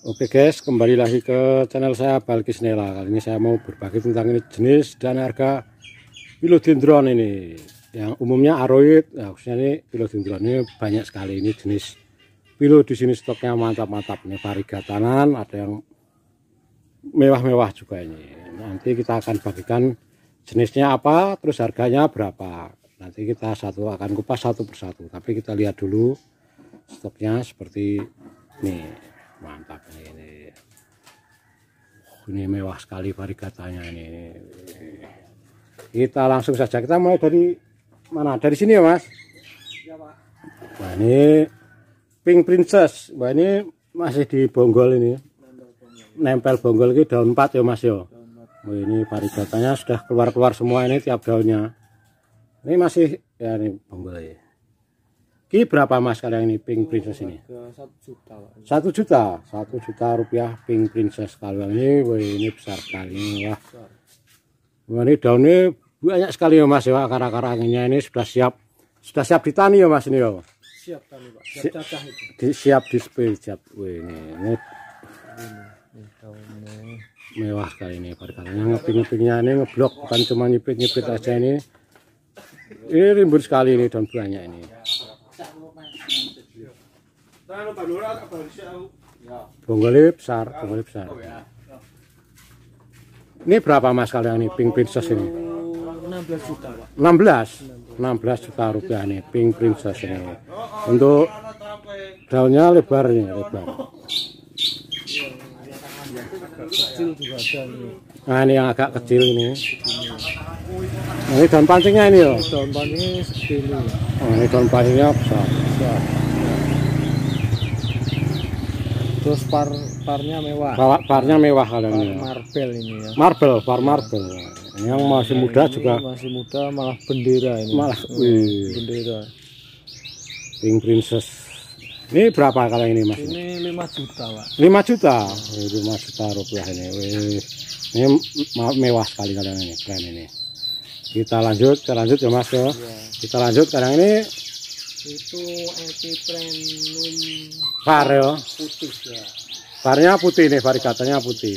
Oke guys, kembali lagi ke channel saya Balkis Nela. Kali ini saya mau berbagi tentang ini jenis dan harga pilodendron ini. Yang umumnya aroid, ya khususnya ini pilodendron ini banyak sekali ini jenis. pilo di sini stoknya mantap-mantap nih varigatanan, ada yang mewah-mewah juga ini. Nanti kita akan bagikan jenisnya apa, terus harganya berapa. Nanti kita satu akan kupas satu persatu. Tapi kita lihat dulu stoknya seperti ini mantap ini oh, ini mewah sekali varigatanya ini kita langsung saja kita mulai dari mana dari sini ya mas ya, Pak. nah ini pink princess Wah, ini masih di bonggol ini nempel bonggol ini daun 4 ya mas yo ya? oh, ini varigatanya sudah keluar-keluar semua ini tiap daunnya ini masih ya ini bonggol ya Ki berapa mas kalian ini pink princess ini? Satu juta. Satu juta, satu juta rupiah pink princess kalian ini, wah ini besar sekali ya. Wah ini daunnya banyak sekali ya mas ya, Karena akar anginnya ini sudah siap, sudah siap ditani ya mas ini ya. Siap tani pak, siap cacah itu. Di, siap display, siap. Wah ini, ini. mewah kali ini perkaranya ngeping-ngepingnya ini ngeblok bukan cuma nyipit-nyipit aja ini ini rimbun sekali ini daun banyak ini Anu, ya. Bonggolnya besar, bonggolnya besar. Oh, ya. Ini berapa mas kalau yang ini pink princess ini? 16 juta pak. 16? 16 juta rupiah nih pink princess ini. Untuk daunnya lebar ini, lebar. Nah ini yang agak kecil ini. Nah, ini daun pancingnya ini loh. Daun pancingnya segini. Oh, ini daun pancingnya besar. besar. terus par parnya mewah par, parnya mewah kalian ini marble ini ya marble par marble yang nah, masih nah, muda juga masih muda malah bendera ini malah hmm, wih. bendera ring princess ini berapa kalau ini mas? Ini 5 juta pak 5 juta? lima 5 juta rupiah ini Wih. Ini mewah sekali kalian ini Keren ini Kita lanjut, kita lanjut ya mas ya. Iya. Kita lanjut, sekarang ini itu epiprenum var ya. Putih ya. Varnya putih nih, varikatanya putih.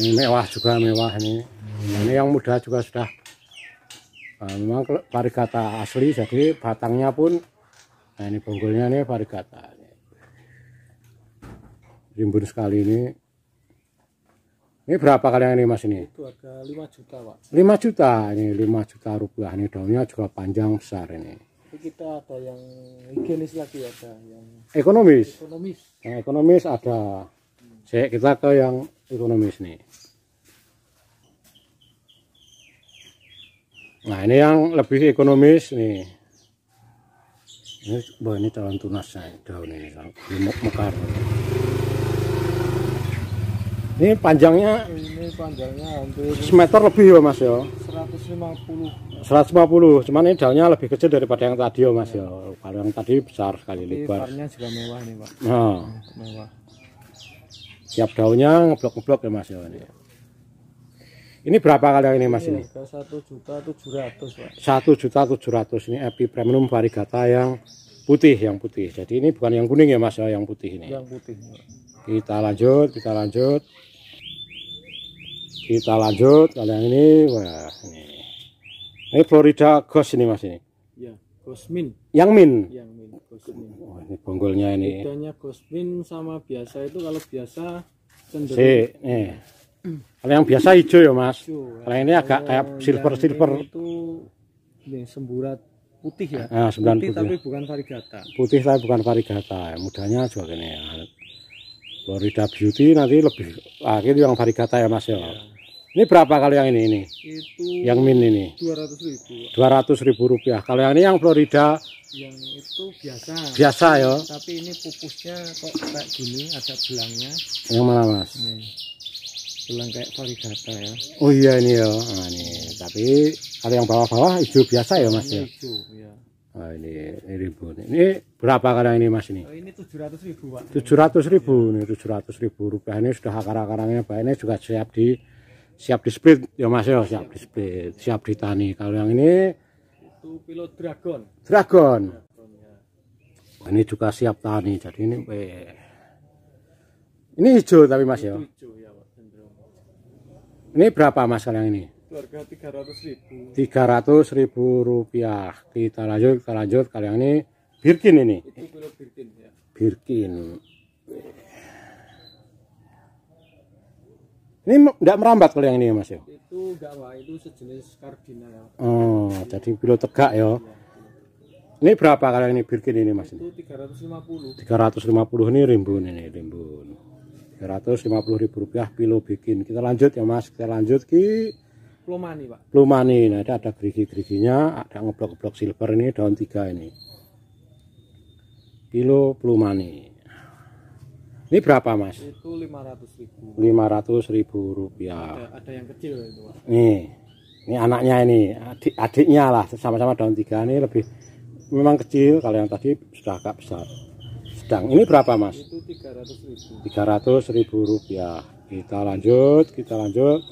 Ini mewah juga mewah ini. Ini yang muda juga sudah Nah, memang varigata asli jadi batangnya pun nah ini bonggolnya nih varigata rimbun sekali ini ini berapa kalian ini mas ini? Itu harga 5 juta pak. 5 juta ini 5 juta rupiah ini daunnya juga panjang besar ini. Ini kita ada yang higienis lagi ada yang ekonomis. Ekonomis. Yang ekonomis ada. Hmm. Cek kita ke yang ekonomis nih. Nah ini yang lebih ekonomis nih. Ini, ini calon tunasnya daun ini, ini mekar. Ini panjangnya ini panjangnya hampir meter lebih ya Mas ya. 150. 150. Cuman ini daunnya lebih kecil daripada yang tadi ya Mas ya. Kalau yang tadi besar sekali lebar. siap juga mewah nih Pak. Nah. Mewah. Tiap daunnya ngeblok-ngeblok ya Mas ya ini. Iya. Ini berapa kali yang ini Mas iya, ini? Satu juta tujuh ratus Pak. Satu juta tujuh ratus ini Epi Premium Varigata yang putih yang putih. Jadi ini bukan yang kuning ya Mas ya yang putih ini. Yang putih. Kita lanjut, kita lanjut kita lanjut ada yang ini wah ini ini Florida Ghost ini mas ini ya Ghost Min. yang min yang min Ghost Min. oh, ini bonggolnya ini bedanya Min sama biasa itu kalau biasa cenderung si, nih. kalau yang biasa hijau ya mas ya. kalau ini agak kayak silver silver itu ini semburat putih ya nah, putih, putih tapi bukan varigata putih tapi bukan varigata ya. mudahnya juga ini. ya Florida Beauty nanti lebih ah itu yang varigata ya Mas ya. ya. Ini berapa kalau yang ini ini? Itu yang min ini. 200.000. ribu. ribu rupiah. Kalau yang ini yang Florida yang itu biasa. Biasa ya. Tapi ini pupusnya kok kayak gini ada belangnya. Yang mana Mas? Ini. Belang kayak varigata ya. Oh iya ini ya. Nah, ini. Tapi kalau yang bawah-bawah hijau biasa ya Mas ini ya. Hijau ya. Oh, ini, ribu. Ini berapa karang ini mas ini? Oh, ini ratus ribu Tujuh ratus ribu, ini tujuh ratus ribu rupiah ini sudah akar akarannya pak. Ini juga siap di siap di split ya mas ya, siap di split, siap ditani. Kalau yang ini? Itu pilot dragon. Dragon. dragon ya. Ini juga siap tani. Jadi ini eh. ini hijau tapi mas ini ya. Hijau, ya pak. Ini berapa mas kalau yang ini? harga ratus ribu ratus ribu rupiah kita lanjut kita lanjut kali ini Birkin ini ya. Birkin ini enggak merambat kalian yang ini mas ya itu enggak lah itu sejenis kardinal oh ini. jadi pilot tegak ya, Ini berapa kali ini birkin ini mas? Itu lima puluh ini rimbun ini rimbun. puluh ribu rupiah pilo bikin. Kita lanjut ya mas, kita lanjut ki. Plumani, Pak. Plumani, Nah, ada ada gerigi-geriginya, ada ngeblok-blok silver ini daun tiga ini. Kilo plumani. Ini berapa, Mas? Itu ribu. ratus ribu rupiah. Ada, ada yang kecil itu, Pak. Nih. Ini anaknya ini, adik adiknya lah, sama-sama daun tiga ini lebih memang kecil kalau yang tadi sudah agak besar. Sedang ini berapa, Mas? Itu tiga Tiga ratus ribu. ratus ribu rupiah. Kita lanjut, kita lanjut.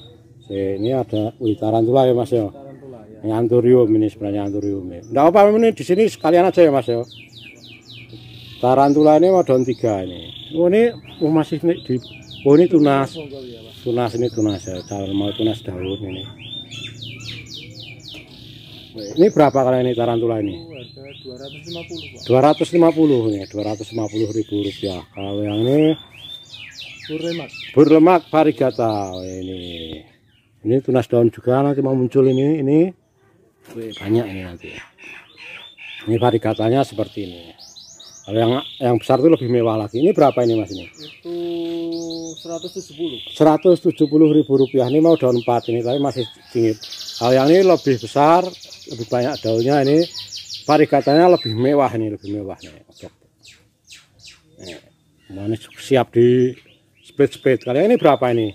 Eh, ini ada wih, tarantula ya mas ya. Tarantula, ya. Anthurium anturium ini sebenarnya anturium ya. Enggak apa ini di sini sekalian aja ya mas ya. Tarantula ini wadon tiga ini. Oh ini oh, masih ini, di oh ini tunas. Tunas ini tunas ya. Calon mau tunas daun ini. Ini berapa kali ini tarantula ini? 250 250 nih, 250 ribu rupiah. Kalau yang ini burlemak, burlemak varigata oh, ini ini tunas daun juga nanti mau muncul ini ini banyak ini nanti ini variegatanya seperti ini kalau yang yang besar itu lebih mewah lagi ini berapa ini mas ini itu 170 ribu rupiah ini mau daun empat ini tapi masih tinggi kalau yang ini lebih besar lebih banyak daunnya ini variegatanya lebih mewah ini lebih mewah nih ini, ini siap di Speed-speed. Kalian ini berapa ini?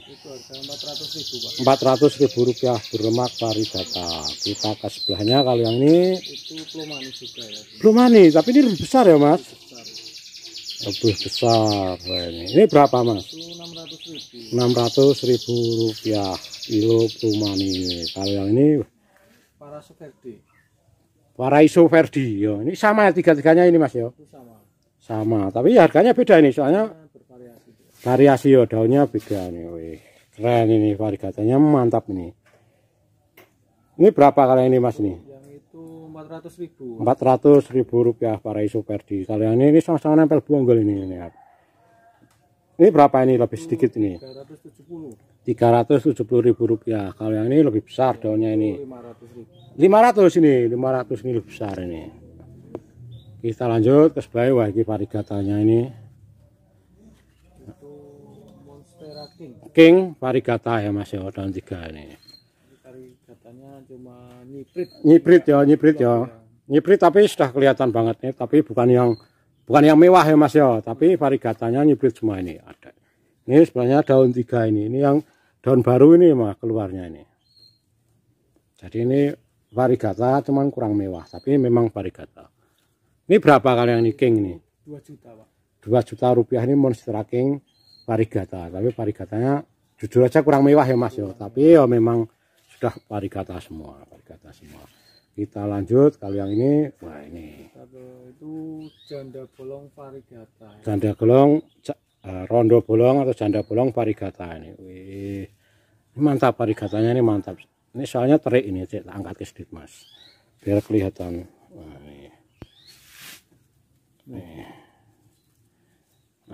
Empat ratus ribu rupiah berlemak data Kita ke sebelahnya kalau yang ini. Itu manis juga ya. tapi ini lebih besar ya mas? Lebih besar. ini. ini berapa mas? Enam ratus ribu rupiah kilo plumani. Kalau yang ini? Paraiso Verdi. Paraiso Verdi. Yo, ini sama ya tiga-tiganya ini mas ya? Sama. Sama, tapi harganya beda ini soalnya variasi yo ya, daunnya beda nih keren ini variegatanya mantap ini ini berapa kali ini mas nih empat ratus ribu 400 ribu rupiah para perdi kalian ini ini sama-sama nempel bonggol ini ini ini berapa ini lebih sedikit ini 370 370 ribu rupiah Kalau yang ini lebih besar daunnya ini 500 ini 500 ini lebih besar ini kita lanjut ke sebelah wah ini ini Monstera King. King varigata ya Mas ya daun tiga ini. Varigatanya cuma nyiprit. Nyiprit ya, nyiprit ya. Nyiprit tapi sudah kelihatan banget nih, tapi bukan yang bukan yang mewah ya Mas ya, tapi varigatanya nyiprit semua ini ada. Ini sebenarnya daun tiga ini, ini yang daun baru ini mah keluarnya ini. Jadi ini varigata cuman kurang mewah, tapi memang varigata. Ini berapa kali yang ini King ini? 2 juta, Pak. 2 juta rupiah ini monster King parigata tapi parigatanya jujur aja kurang mewah ya mas ya tapi ya memang sudah parigata semua parigata semua kita lanjut kalau yang ini wah ini itu janda bolong parigata ya? janda bolong eh, rondo bolong atau janda bolong parigata ini Wih, ini mantap parigatanya ini mantap ini soalnya terik ini cek angkat ke sedikit mas biar kelihatan wah, ini. Nih.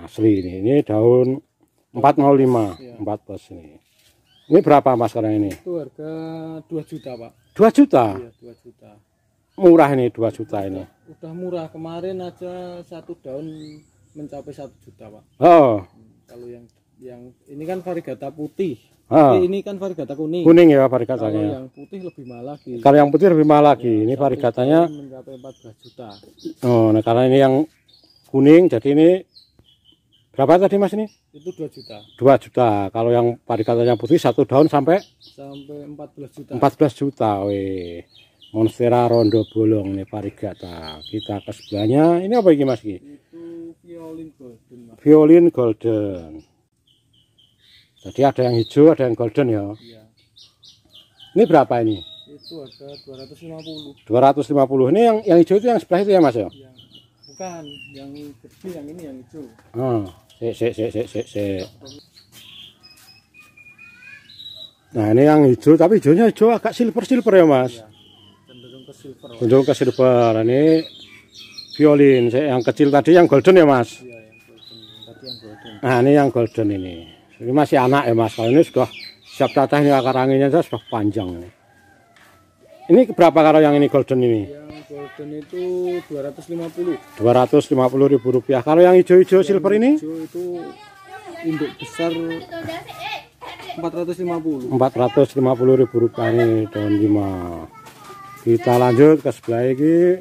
asli ini ini daun Empat mau lima, iya. empat pos ini. Ini berapa mas sekarang ini? Itu harga dua juta pak. Dua juta? Iya, dua juta. Murah ini dua juta ini. Udah murah kemarin aja satu daun mencapai satu juta pak. Oh. Kalau yang yang ini kan varigata putih. Ah. Ini kan varigata kuning. Kuning ya varigatanya. Kalau yang putih lebih mahal lagi. Kalau yang putih lebih mahal lagi. Ya, ini varigatanya mencapai 14 juta. Oh, nah karena ini yang kuning jadi ini Berapa tadi Mas ini? Itu 2 juta. 2 juta. Kalau yang parigata putih satu daun sampai sampai 14 juta. 14 juta. Weh. Monstera Rondo Bolong nih parigata. Kita ke sebelahnya. Ini apa ini Mas Ini? Itu violin golden. Mas. Violin golden. tadi ada yang hijau, ada yang golden ya. Iya. Ini berapa ini? Itu ada 250. 250. Ini yang yang hijau itu yang sebelah itu ya Mas ya? Iya. Bukan, yang kecil yang ini yang hijau. Hmm. Sik, sik, sik, sik, sik. Nah, ini yang hijau, tapi hijaunya hijau agak silver-silver ya, Mas? Ya, cenderung ke silver. Cenderung ke silver. Nah, ini violin, yang kecil tadi yang golden ya, Mas? Iya, yang golden. yang golden. Nah, ini yang golden ini. Ini masih anak ya, Mas. Kalau ini sudah siap tatah, ini akar anginnya sudah panjang. Ini. Ini berapa kalau yang ini golden ini? Yang golden itu 250. 250 ribu rupiah. Kalau yang hijau-hijau silver ini? Hijau itu induk besar 450. 450 ribu rupiah ini daun lima. Kita lanjut ke sebelah ini.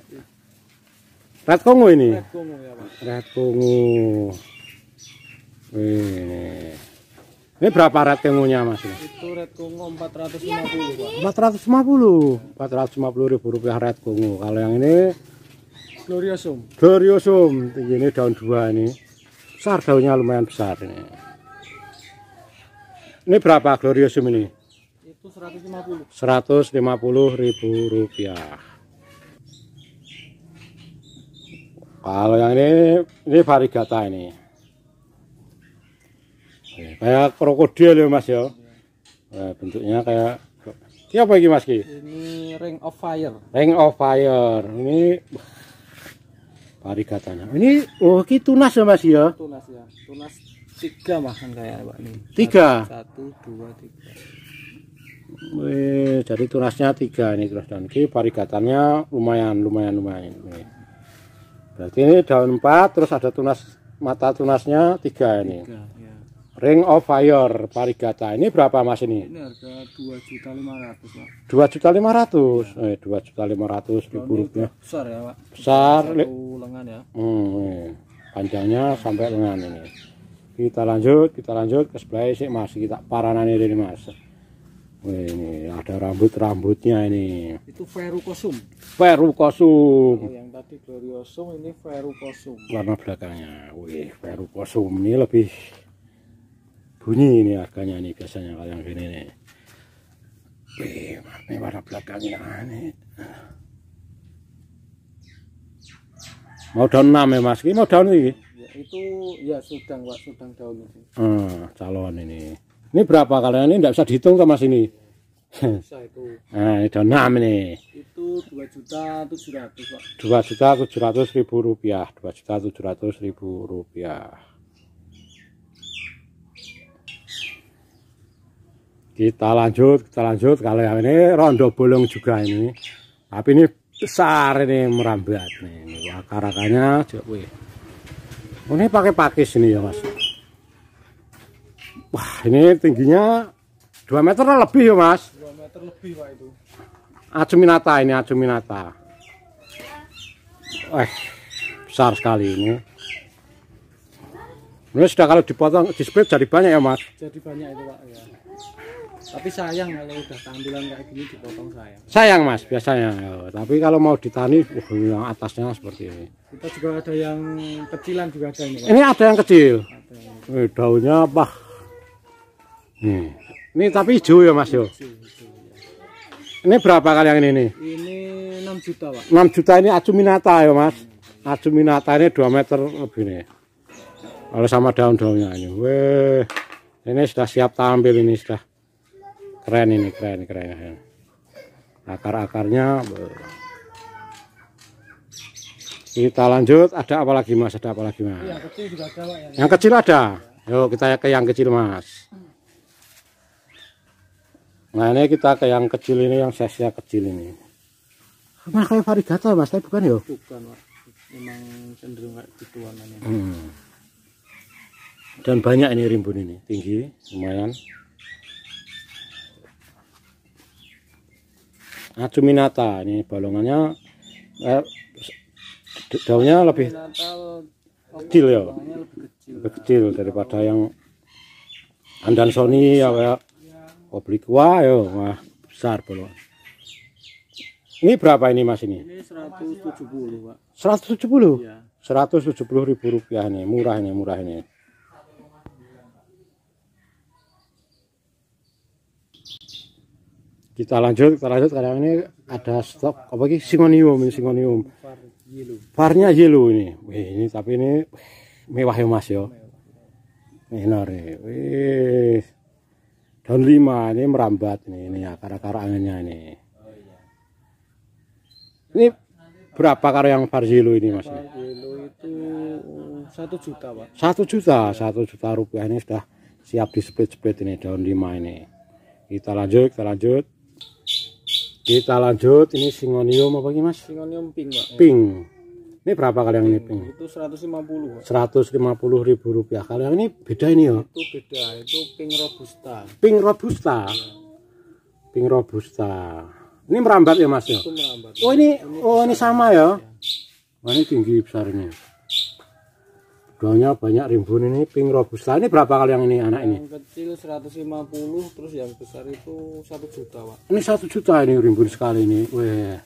Red Kongo ini? Red Kongo ya Pak. Red Kongo. Wih. Ini berapa red kungunya mas? Itu red kungu 450 ratus 450, 450 ribu rupiah red kungu. Kalau yang ini gloriosum. Gloriosum, ini daun dua ini. Besar daunnya lumayan besar ini. Ini berapa gloriosum ini? Itu 150. 150 ribu rupiah. Kalau yang ini, ini varigata ini kayak krokodil ya mas ya. bentuknya kayak ini lagi ini mas? Ki? Ini ring of fire. Ring of fire. Ini katanya Ini oh ki tunas ya mas ya? Tunas ya. Tunas tiga makan kayak pak ini. Tiga. Satu, dua, tiga. Wih, jadi tunasnya tiga ini terus dan ki katanya lumayan, lumayan, lumayan. Ini. Berarti ini daun empat, terus ada tunas mata tunasnya tiga ini. Tiga, ya. Ring of Fire Parigata. Ini berapa Mas ini? lima ratus. 2.500, juta 2.500. ratus, iya. Eh 2.500 ribu rupiah. Besar ya, Pak. Besar. lengan ya. Hmm, iya. panjangnya sampai lengan ini. Kita lanjut, kita lanjut ke sebelah sih Mas. Kita paranan ini Mas. Wih, ini ada rambut-rambutnya ini. Itu Feru Kosum. Oh, yang tadi Gloriosum ini Kosum. Warna belakangnya. Wih, Kosum ini lebih bunyi ini harganya nih biasanya kalau yang gini nih Wih, ini warna belakangnya ini mau daun 6 ya mas ini mau daun ini ya, itu ya sedang pak sedang daun ini hmm, calon ini ini berapa kalian ini tidak bisa dihitung sama sini bisa itu nah ini daun 6 ini itu 2 juta 700 pak 2 juta 700 ribu rupiah 2 juta 700 ribu rupiah kita lanjut kita lanjut kalau yang ini rondo bolong juga ini tapi ini besar ini merambat nih akar-akarnya oh, ini pakai pakis ini ya mas wah ini tingginya 2 meter lebih ya mas 2 meter lebih pak itu acuminata ini acuminata eh besar sekali ini ini sudah kalau dipotong di jadi banyak ya mas jadi banyak itu pak ya tapi sayang kalau udah tampilan kayak gini dipotong sayang sayang mas biasanya ya. tapi kalau mau ditani uh, yang atasnya seperti ini kita juga ada yang kecilan juga ada ini, ini ada yang kecil ada Eh, daunnya apa nih ini tapi hijau ya mas yo iya. ini berapa kali yang ini ini 6 juta pak 6 juta ini acuminata ya mas hmm. acuminata ini 2 meter lebih nih kalau sama daun-daunnya ini weh ini sudah siap tampil ini sudah keren ini keren keren akar-akarnya kita lanjut ada apa lagi mas ada apa lagi mas yang kecil juga ada ya. yang kecil ada yuk kita ke yang kecil mas nah ini kita ke yang kecil ini yang sesia kecil ini mas kayak varigata mas tapi bukan yuk bukan mas memang cenderung kayak gitu warnanya hmm. dan banyak ini rimbun ini tinggi lumayan acuminata ini bolongannya eh, daunnya lebih kecil ya lebih kecil daripada yang andan sony ya kayak oblikua ya wah besar bolong ini berapa ini mas ini? Ini 170 pak. 170? tujuh 170 iya. ribu rupiah nih, murah ini, murah ini. kita lanjut kita lanjut karena ini ada stok apa sih singonium ini singonium varnya yellow ini Wih, ini tapi ini mewah ya mas yo ya. menor Wih. daun lima ini merambat ini ini ya akar-akar anginnya ini ini berapa karo yang var ini mas var itu uh, satu juta pak satu juta satu juta rupiah ini sudah siap di split-split ini daun lima ini kita lanjut kita lanjut kita lanjut, ini singonium apa ini mas? Singonium pink pak. Pink. Ini berapa kali yang ini pink? Itu 150 pak. 150 ribu rupiah. Kali yang ini beda ini ya? Itu beda, itu pink robusta. Pink robusta? Ya. Pink robusta. Ini merambat ya mas ya? merambat. Oh ini, ini oh ini sama ya? ya. Oh, ini tinggi besarnya harganya banyak rimbun ini pink robusta ini berapa kali yang ini anak ini? yang ini kecil 150 terus yang besar itu satu juta pak ini satu juta ini rimbun sekali ini weh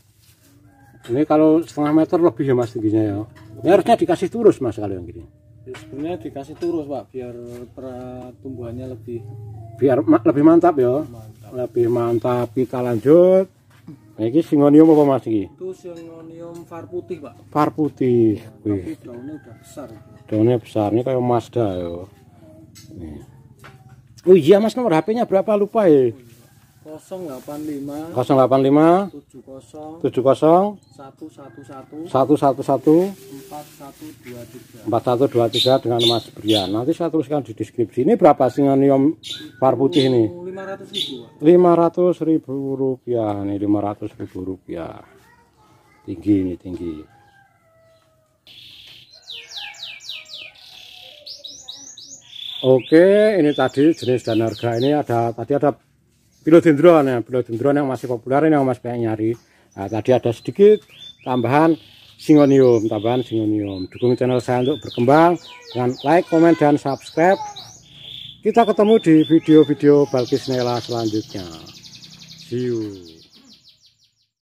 ini kalau setengah meter lebih ya mas tingginya ya ini harusnya dikasih turus mas kalau yang gini ya, sebenarnya dikasih turus pak biar pertumbuhannya lebih biar ma lebih mantap ya mantap. lebih mantap kita lanjut Nah, ini singonium apa Mas iki? Itu singonium far putih, Pak. Far putih. Ya, tapi daunnya udah besar. Daunnya besar, ini kayak Mazda ya. Oh iya Mas nomor HP-nya berapa lupa ya? 085 085 70 70 111 111 4123 4123 dengan Mas Brian. Nanti saya tuliskan di deskripsi. Ini berapa singonium par putih ini? 500.000. ribu. 500 ribu rupiah. Ini 500 ribu rupiah. Tinggi ini tinggi. Oke, ini tadi jenis dan harga ini ada tadi ada pilodendron kan ya pilodendron yang masih populer ini yang masih banyak nyari nah, tadi ada sedikit tambahan singonium tambahan singonium dukung channel saya untuk berkembang dengan like comment, dan subscribe kita ketemu di video-video Balkis Nela selanjutnya see you